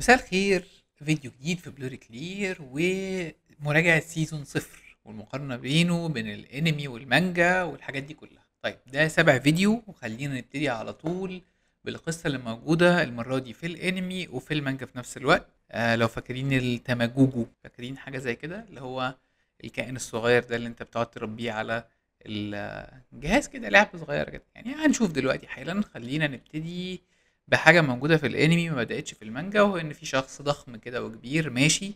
مساء الخير فيديو جديد في بلوري كلير ومراجعة سيزون صفر والمقارنة بينه وبين الانمي والمانجا والحاجات دي كلها طيب ده سبع فيديو وخلينا نبتدي على طول بالقصة اللي موجودة المرة دي في الانمي وفي المانجا في نفس الوقت آه لو فاكرين التماجوجو فاكرين حاجة زي كده اللي هو الكائن الصغير ده اللي انت بتقعد تربيه على الجهاز كده لعبة صغيرة كده يعني هنشوف دلوقتي حالا خلينا نبتدي بحاجة موجودة في الانمي ما بدأتش في المانجا وهو ان في شخص ضخم كده وكبير ماشي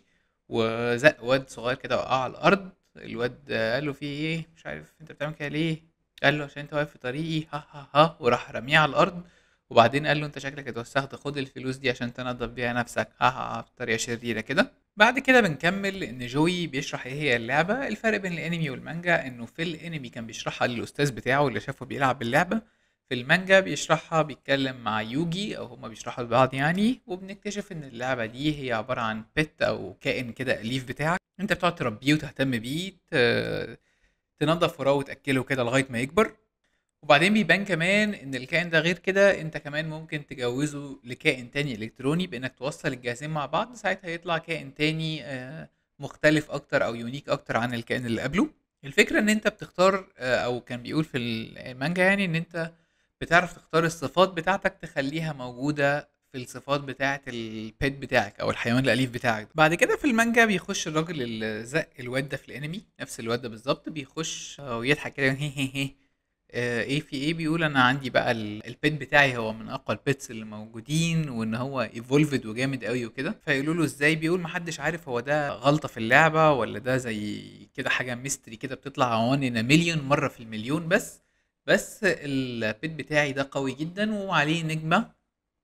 وزق واد صغير كده وقع على الارض الواد قال له في ايه مش عارف انت بتعمل كده ليه قال له عشان انت واقف في طريقي ها ها ها وراح رميه على الارض وبعدين قال له انت شكلك اتوسخت خد الفلوس دي عشان تنضف بيها نفسك ها ها ها بطريقه شريره كده بعد كده بنكمل ان جوي بيشرح ايه هي اللعبه الفرق بين الانمي والمانجا انه في الانمي كان بيشرحها للاستاذ بتاعه اللي شافه بيلعب اللعبه في المانجا بيشرحها بيتكلم مع يوجي او هما بيشرحوا لبعض يعني وبنكتشف ان اللعبة دي هي عبارة عن بت او كائن كده اليف بتاعك انت بتقعد تربيه وتهتم بيه تنظف وراه وتاكله كده لغاية ما يكبر وبعدين بيبان كمان ان الكائن ده غير كده انت كمان ممكن تجوزه لكائن تاني الكتروني بانك توصل الجهازين مع بعض ساعتها يطلع كائن تاني آه، مختلف اكتر او يونيك اكتر عن الكائن اللي قبله الفكره ان انت بتختار آه، او كان بيقول في المانجا يعني ان انت بتعرف تختار الصفات بتاعتك تخليها موجودة في الصفات بتاعة البيت بتاعك أو الحيوان الأليف بتاعك بعد كده في المانجا بيخش الراجل اللي زق الواد ده في الأنمي نفس الواد ده بالظبط بيخش ويضحك كده هي هي هي ايه في ايه بيقول انا عندي بقى البيت بتاعي هو من اقوى البيتس اللي موجودين وان هو ايفولفد وجامد قوي وكده فيقولوا له ازاي بيقول ما حدش عارف هو ده غلطه في اللعبه ولا ده زي كده حاجه ميستري كده بتطلع وان ان مليون مره في المليون بس بس البيت بتاعي ده قوي جدًا وعليه نجمة،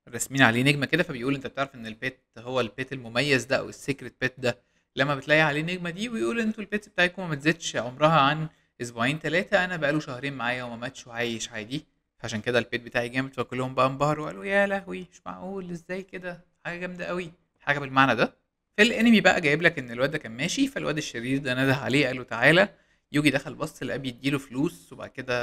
راسمين عليه نجمة كده، فبيقول أنت بتعرف إن البيت هو البيت المميز ده أو السيكريت بيت ده لمّا بتلاقي عليه نجمه دي، ويقول انتوا البيت بتاعتكم ما تزيدش عمرها عن أسبوعين، ثلاثه أنا بقى له شهرين معايا وما ماتش وعايش عادي، فعشان كده البيت بتاعي جامد، فكلهم بقى انبهروا وقالوا يا لهوي! مش معقول إزاي كده؟ حاجة جامدة قوي حاجة بالمعنى ده. في الانمي بقى جايب لك إن الواد ده كان ماشي، فالواد الشرير ده نده عليه قال له تعالى يوجي دخل بص لقى بيديله فلوس وبعد كده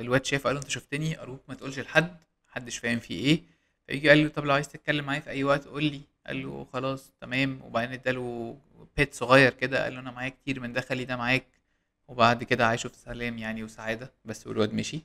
الواد شافه قال له انت شفتني اروح ما تقولش لحد محدش فاهم في ايه فيجي قال له طب لو عايز تتكلم معايا في اي وقت قول لي قال له خلاص تمام وبعدين اداله بيت صغير كده قال له انا معايا كتير من دخلي ده معاك وبعد كده عايشوا في سلام يعني وسعاده بس والواد مشي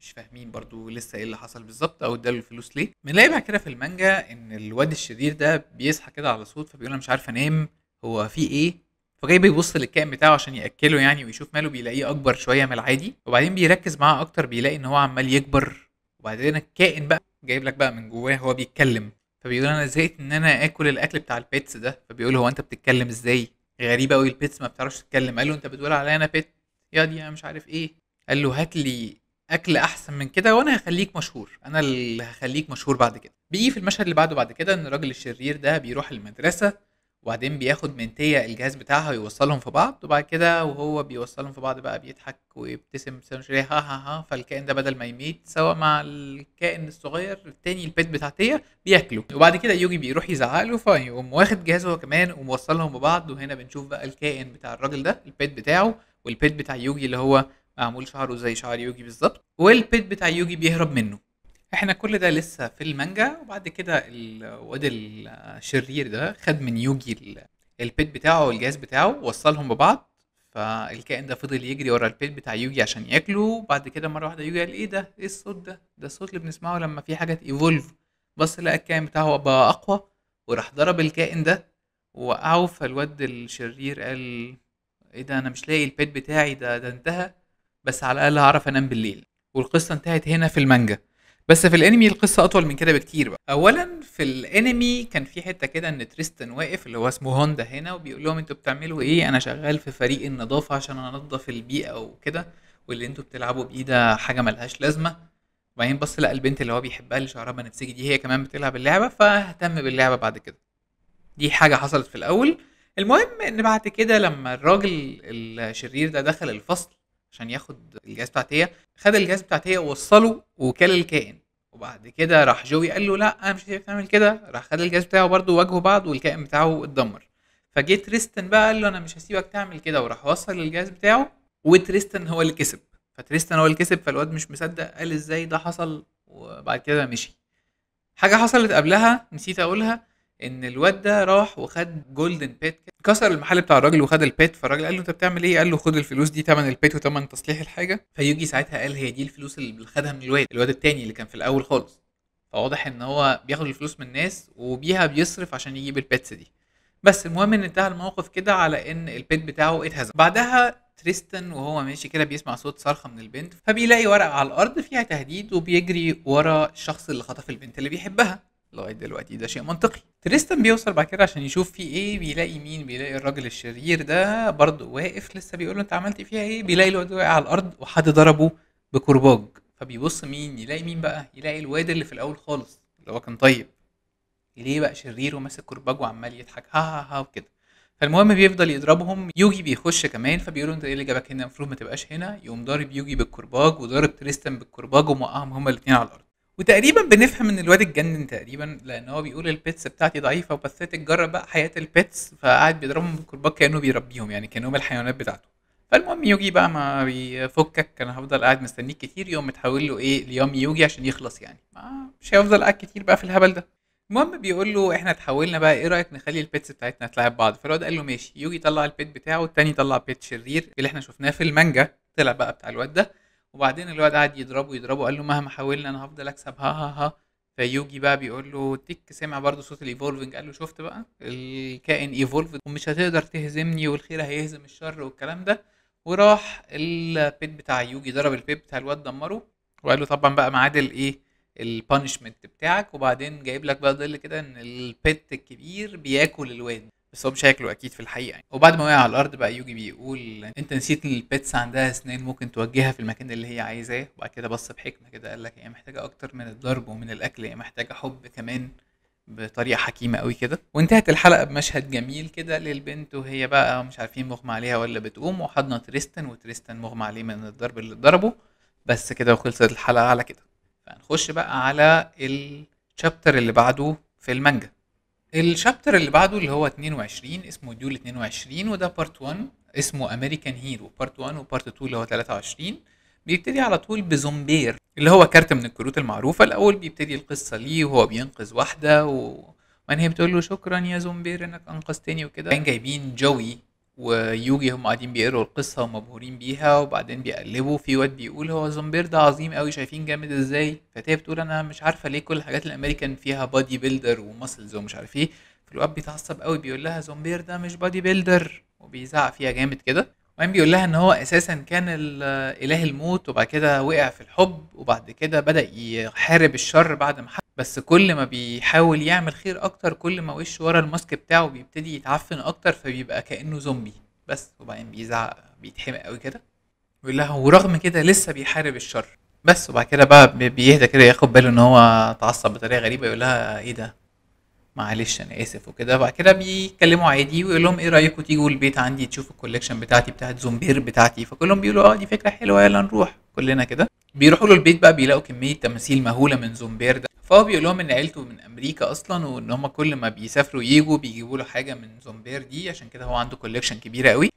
مش فاهمين برضو لسه ايه اللي حصل بالظبط او اداله الفلوس ليه بنلاقي بعد كده في المانجا ان الواد الشرير ده بيصحى كده على صوت فبيقول انا مش عارف انام هو في ايه فجاي بيبص للكائن بتاعه عشان ياكله يعني ويشوف ماله بيلاقيه اكبر شويه من العادي وبعدين بيركز معاه اكتر بيلاقي ان هو عمال يكبر وبعدين الكائن بقى جايب لك بقى من جواه هو بيتكلم فبيقول انا زهقت ان انا اكل الاكل بتاع البيتس ده فبيقول هو انت بتتكلم ازاي غريبه قوي البيتس ما بتعرفش تتكلم قال له انت بتقول عليا انا بيت يا دي انا مش عارف ايه قال له هات لي اكل احسن من كده وانا هخليك مشهور انا اللي هخليك مشهور بعد كده بيجي في المشهد اللي بعده بعد كده ان الراجل الشرير ده بيروح المدرسه وبعدين بياخد من تيا الجهاز بتاعها ويوصلهم في بعض وبعد كده وهو بيوصلهم في بعض بقى بيضحك ويبتسم ها ها ها فالكائن ده بدل ما يميت سواء مع الكائن الصغير التاني البيت بتاع تيا بياكله وبعد كده يوجي بيروح يزعق له فيقوم واخد جهازه هو كمان وموصلهم ببعض وهنا بنشوف بقى الكائن بتاع الراجل ده البيت بتاعه والبيت بتاع يوجي اللي هو معمول شعره زي شعر يوجي بالظبط والبيت بتاع يوجي بيهرب منه احنا كل ده إيه. لسه في المانجا وبعد كده الواد الشرير ده خد من يوجي البيت بتاعه والجهاز بتاعه وصلهم ببعض فالكائن ده فضل يجري ورا البيت بتاع يوجي عشان ياكله وبعد كده مره واحده يوجي قال ايه ده ايه الصوت ده ده الصوت اللي بنسمعه لما في حاجه ايفولف بص لقى الكائن بتاعه بقى اقوى وراح ضرب الكائن ده ووقعه فالواد الشرير قال ايه ده انا مش لاقي البيت بتاعي ده ده انتهى بس على الاقل هعرف انام بالليل والقصه انتهت هنا في المانجا بس في الانمي القصه اطول من كده بكتير بقى اولا في الانمي كان في حته كده ان تريستن واقف اللي هو اسمه هوندا هنا وبيقول لهم انتوا بتعملوا ايه انا شغال في فريق النظافه عشان انضف البيئه وكده واللي انتوا بتلعبوا بيه ده حاجه ملهاش لازمه وبعدين بص لقى البنت اللي هو بيحبها اللي شعرها بنفسجي دي هي كمان بتلعب اللعبه فاهتم باللعبه بعد كده دي حاجه حصلت في الاول المهم ان بعد كده لما الراجل الشرير ده دخل الفصل عشان ياخد الجهاز بتاعت هي خد الجهاز بتاعت هي ووصله وكال الكائن وبعد كده راح جوي قال له لا انا مش هسيبك تعمل كده راح خد الجهاز بتاعه برضه واجهوا بعض والكائن بتاعه اتدمر فجه تريستن بقى قال له انا مش هسيبك تعمل كده وراح وصل الجهاز بتاعه وتريستن هو اللي كسب فتريستن هو اللي كسب فالواد مش مصدق قال ازاي ده حصل وبعد كده مشي حاجه حصلت قبلها نسيت اقولها ان الواد ده راح وخد جولدن بيت كسر المحل بتاع الراجل وخد البيت فالراجل قال له انت بتعمل ايه؟ قال له خد الفلوس دي تمن البيت وتمن تصليح الحاجه فيوجي ساعتها قال هي دي الفلوس اللي خدها من الواد الواد التاني اللي كان في الاول خالص فواضح ان هو بياخد الفلوس من الناس وبيها بيصرف عشان يجيب البيتس دي بس المهم ان انتهى الموقف كده على ان البيت بتاعه اتهزم بعدها تريستن وهو ماشي كده بيسمع صوت صرخه من البنت فبيلاقي ورقه على الارض فيها تهديد وبيجري ورا الشخص اللي خطف البنت اللي بيحبها لغايه دلوقتي ده شيء منطقي تريستان بيوصل بعد كده عشان يشوف في ايه بيلاقي مين بيلاقي الراجل الشرير ده برضه واقف لسه بيقول له انت عملت فيها ايه بيلاقي الواد واقع على الارض وحد ضربه بكرباج فبيبص مين يلاقي مين بقى يلاقي الواد اللي في الاول خالص اللي هو كان طيب ليه بقى شرير وماسك كرباج وعمال يضحك ها ها ها وكده فالمهم بيفضل يضربهم يوجي بيخش كمان له انت ايه اللي جابك هنا المفروض ما تبقاش هنا يقوم ضارب يوجي بالكرباج وضارب تريستان بالكرباج وموقعهم هما الاثنين على الارض وتقريبا بنفهم ان الواد اتجنن تقريبا لان هو بيقول البيتس بتاعتي ضعيفه وبثيت جرب بقى حياه البيتس فقعد بيضربهم بالكرباج كانه بيربيهم يعني كانهم الحيوانات بتاعته فالمهم يوجي بقى ما بيفكك انا هفضل قاعد مستنيك كتير يوم متحول له ايه ليوم يوجي عشان يخلص يعني ما مش هيفضل قاعد كتير بقى في الهبل ده المهم بيقول له احنا اتحولنا بقى ايه رايك نخلي البيتس بتاعتنا تلعب بعض فالواد قال له ماشي يوجي طلع البيت بتاعه والتاني طلع بيت شرير اللي احنا شفناه في المانجا طلع بقى بتاع الواد ده وبعدين الواد قعد يضربه يضربه قال له مهما حاولنا انا هفضل اكسب ها ها ها فيوجي بقى بيقول له تك سمع برضه صوت الايفولفنج قال له شفت بقى الكائن ايفولفد ومش هتقدر تهزمني والخير هيهزم الشر والكلام ده وراح البيت بتاع يوجي ضرب البيت بتاع الواد دمره وقال له طبعا بقى ميعاد الايه البانشمنت بتاعك وبعدين جايب لك بقى ظل كده ان البيت الكبير بياكل الواد بس هو مش هياكله اكيد في الحقيقه يعني. وبعد ما وقع على الارض بقى يوجي بيقول انت نسيت ان البيتس عندها اسنان ممكن توجهها في المكان اللي هي عايزاه وبعد كده بص بحكمه كده قال لك هي محتاجه اكتر من الضرب ومن الاكل هي محتاجه حب كمان بطريقه حكيمه قوي كده وانتهت الحلقه بمشهد جميل كده للبنت وهي بقى مش عارفين مغمى عليها ولا بتقوم وحضنه تريستن وتريستن مغمى عليه من الضرب اللي ضربه بس كده وخلصت الحلقه على كده هنخش بقى على الشابتر اللي بعده في المانجا الشابتر اللي بعده اللي هو 22 اسمه ديول 22 وده بارت 1 اسمه امريكان هيرو بارت 1 وبارت 2 اللي هو 23 بيبتدي على طول بزومبير اللي هو كارت من الكروت المعروفة الأول بيبتدي القصة ليه وهو بينقذ واحدة و وان هي بتقول له شكرا يا زومبير انك انقذتني وكده كان جايبين جوي ويوجي هم قاعدين بيقروا القصة ومبهورين بيها وبعدين بيقلبوا في واد بيقول هو زومبير ده عظيم قوي شايفين جامد ازاي فتاية بتقول انا مش عارفة ليه كل الحاجات الامريكان فيها بادي بيلدر ومسلز ومش عارف ايه فالواد بيتعصب قوي بيقول لها زومبير ده مش بادي بيلدر وبيزعق فيها جامد كده وبعدين بيقول لها ان هو اساسا كان اله الموت وبعد كده وقع في الحب وبعد كده بدأ يحارب الشر بعد ما حب بس كل ما بيحاول يعمل خير اكتر كل ما وشه ورا الماسك بتاعه بيبتدي يتعفن اكتر فبيبقى كأنه زومبي بس وبعدين بيزعق بيتحمق قوي كده بيقول لها ورغم كده لسه بيحارب الشر بس وبعد كده بقى بيهدى كده ياخد باله ان هو اتعصب بطريقه غريبه يقول لها ايه ده معلش انا اسف وكده بعد كده بيتكلموا عادي ويقول لهم ايه رايكم تيجوا البيت عندي تشوفوا الكوليكشن بتاعتي بتاعت زومبير بتاعتي فكلهم بيقولوا اه دي فكره حلوه يلا نروح كلنا كده بيروحوا له البيت بقى بيلاقوا كميه تماثيل مهوله من زومبير ده فهو بيقول لهم ان عيلته من امريكا اصلا وان هم كل ما بيسافروا ييجوا بيجيبوا له حاجه من زومبير دي عشان كده هو عنده كوليكشن كبيره قوي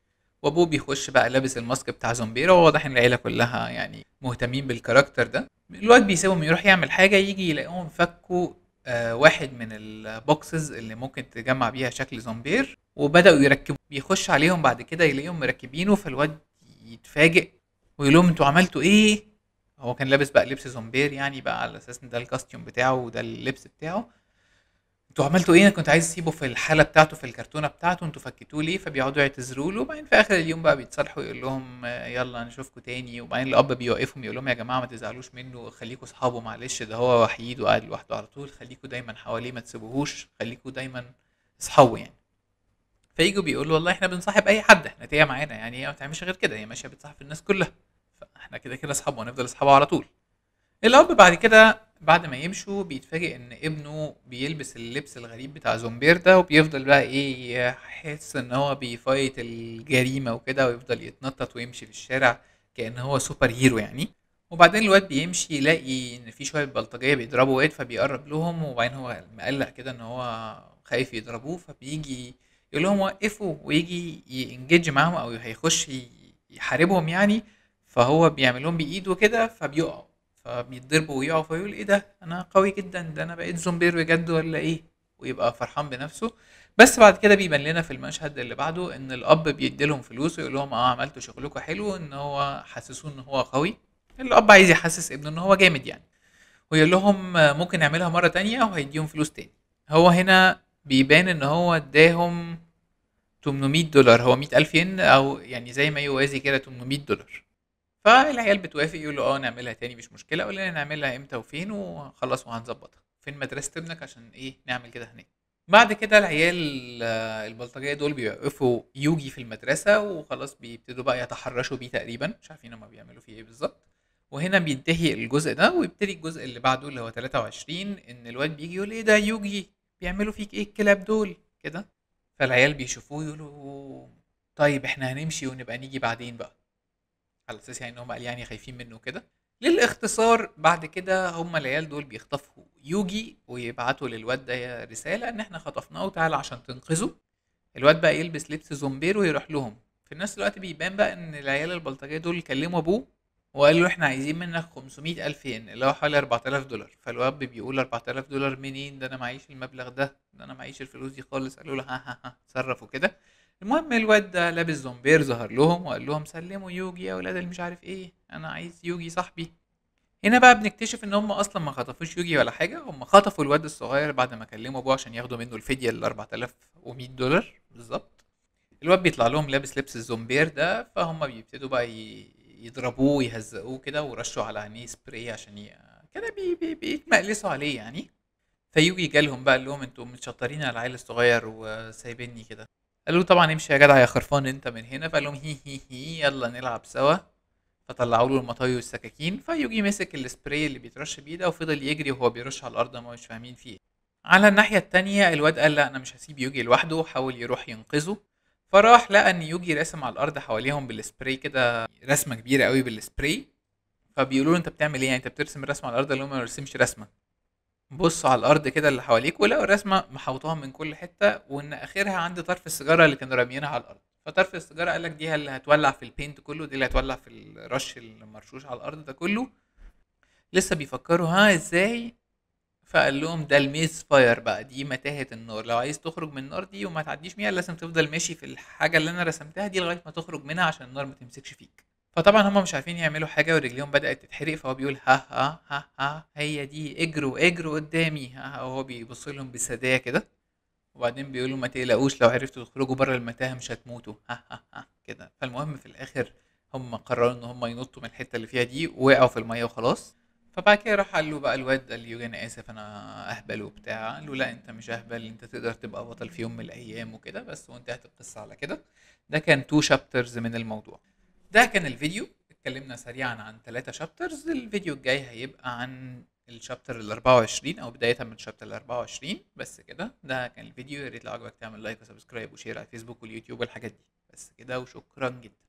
وابوه بيخش بقى لابس الماسك بتاع زومبير وواضح ان العيله كلها يعني مهتمين بالكاركتر ده الواد بيسيبهم يروح يعمل حاجه يجي يلاقيهم فكوا آه، واحد من البوكسز اللي ممكن تجمع بيها شكل زومبير وبداوا يركبوا بيخش عليهم بعد كده يلاقيهم مركبينه فالواد يتفاجئ ويقولهم انتوا عملتوا ايه هو كان لابس بقى لبس زومبير يعني بقى على اساس ان ده الكاستيوم بتاعه وده اللبس بتاعه انتوا عملتوا ايه انا كنت عايز اسيبه في الحاله بتاعته في الكرتونه بتاعته انتوا فكيتوه ليه فبيقعدوا يعتذروا له وبعدين في اخر اليوم بقى بيتصالحوا يقول لهم يلا نشوفكم تاني وبعدين الاب بيوقفهم يقول لهم يا جماعه ما تزعلوش منه خليكوا اصحابه معلش ده هو وحيد وقاعد لوحده على طول خليكوا دايما حواليه ما تسيبوهوش خليكوا دايما اصحابه يعني فيجوا بيقولوا والله احنا بنصاحب اي حد احنا تيجي معانا يعني هي ما بتعملش غير كده هي ماشيه بتصاحب الناس كلها فاحنا كده كده اصحابه هنفضل اصحابه على طول الأب بعد كده بعد ما يمشوا بيتفاجئ إن ابنه بيلبس اللبس الغريب بتاع ده وبيفضل بقى إيه يحس إن هو بيفايت الجريمة وكده ويفضل يتنطط ويمشي في الشارع كأن هو سوبر هيرو يعني وبعدين الواد بيمشي يلاقي إن في شوية بلطجية بيضربوا واد فبيقرب لهم وبعدين هو مقلق كده إن هو خايف يضربوه فبيجي يقول لهم وقفوا ويجي ينجج معاهم أو هيخش يحاربهم يعني فهو بيعملهم بإيده كده فبيقعوا فبيتضربوا ويقعوا فيقول ايه ده انا قوي جدا ده انا بقيت زومبير بجد ولا ايه ويبقى فرحان بنفسه بس بعد كده بيبان لنا في المشهد اللي بعده ان الاب بيديلهم فلوس ويقول لهم اه عملتوا شغلكم حلو ان هو حسسوه ان هو قوي الاب عايز يحسس ابنه ان هو جامد يعني ويقول لهم ممكن نعملها مره تانية وهيديهم فلوس تاني هو هنا بيبان ان هو اداهم 800 دولار هو 100 الف ين او يعني زي ما يوازي كده 800 دولار فالعيال بتوافق يقولوا اه نعملها تاني مش مشكله قول لنا نعملها امتى وفين وخلاص وهنظبطها فين مدرسه ابنك عشان ايه نعمل كده هناك بعد كده العيال آه، البلطجيه دول بيوقفوا يوجي في المدرسه وخلاص بيبتدوا بقى يتحرشوا بيه تقريبا مش عارفين هما بيعملوا فيه ايه بالظبط وهنا بينتهي الجزء ده ويبتدي الجزء اللي بعده اللي هو 23 ان الواد بيجي يقول ايه ده يوجي بيعملوا فيك ايه الكلاب دول كده فالعيال بيشوفوه يقولوا طيب احنا هنمشي ونبقى نيجي بعدين بقى على اساس يعني ان هم قال يعني خايفين منه كده للاختصار بعد كده هم العيال دول بيخطفوا يوجي ويبعتوا للواد ده رساله ان احنا خطفناه وتعالى عشان تنقذه الواد بقى يلبس لبس زومبير ويروح لهم في نفس الوقت بيبان بقى ان العيال البلطجيه دول كلموا ابوه وقال له احنا عايزين منك 500 الف ين اللي هو حوالي 4000 دولار فالواد بيقول 4000 دولار منين ده انا معيش المبلغ ده ده انا معيش الفلوس دي خالص قالوا له ها ها ها تصرفوا كده المهم الواد ده لابس زومبير ظهر لهم وقال لهم سلموا يوجي يا ولاد مش عارف ايه انا عايز يوجي صاحبي هنا بقى بنكتشف ان هم اصلا ما خطفوش يوجي ولا حاجه هم خطفوا الواد الصغير بعد ما كلموا ابوه عشان ياخدوا منه الفديه ال 4100 دولار بالظبط الواد بيطلع لهم لابس لبس الزومبير ده فهم بيبتدوا بقى يضربوه ويهزقوه كده ورشوا على عينيه سبراي عشان ي... كده بي... بي... بيتمقلصوا عليه يعني فيوجي جالهم بقى قال لهم انتوا متشطرين على العيل الصغير وسايبيني كده قالوا طبعا امشي يا جدع يا خرفان انت من هنا فقال لهم هي هي هي يلا نلعب سوا فطلعوا له المطاوي والسكاكين فيوجي مسك السبراي اللي بيترش بيه ده وفضل يجري وهو بيرش على الارض ما مش فاهمين فيه على الناحيه التانية الواد قال لا انا مش هسيب يوجي لوحده وحاول يروح ينقذه فراح لقى ان يوجي راسم على الارض حواليهم بالسبراي كده رسمه كبيره قوي بالسبراي فبيقولوا له انت بتعمل ايه يعني انت بترسم الرسمه على الارض اللي هو ما رسمش رسمه بصوا على الأرض كده اللي حواليك ولقوا الرسمة محوطاها من كل حتة وإن آخرها عند طرف السيجارة اللي كانوا راميينها على الأرض فطرف السيجارة قال لك دي اللي هتولع في البينت كله دي اللي هتولع في الرش المرشوش على الأرض ده كله لسه بيفكروا ها إزاي فقال لهم ده الميز فاير بقى دي متاهة النار لو عايز تخرج من النار دي وما تعديش بيها لازم تفضل ماشي في الحاجة اللي أنا رسمتها دي لغاية ما تخرج منها عشان النار ما تمسكش فيك فطبعا هم مش عارفين يعملوا حاجة ورجليهم بدأت تتحرق فهو بيقول ها ها ها ها هي دي اجروا اجروا قدامي ها ها وهو بيبص لهم بسداه كده وبعدين لهم ما تقلقوش لو عرفتوا تخرجوا بره المتاهة مش هتموتوا ها ها ها كده فالمهم في الآخر هم قرروا ان هم ينطوا من الحتة اللي فيها دي ووقعوا في المية وخلاص فبعد كده راح قال له بقى الواد قال له انا اسف انا اهبل وبتاع قال له لا انت مش اهبل انت تقدر تبقى بطل في يوم من الايام وكده بس وانتهت القصه على كده ده كان تو شابترز من الموضوع ده كان الفيديو اتكلمنا سريعا عن ثلاثة شابترز الفيديو الجاي هيبقى عن الشابتر ال 24 او بداية من الشابتر ال 24 بس كده ده كان الفيديو يا ريت لو عجبك تعمل لايك وسبسكرايب وشير على الفيسبوك واليوتيوب والحاجات دي بس كده وشكرا جدا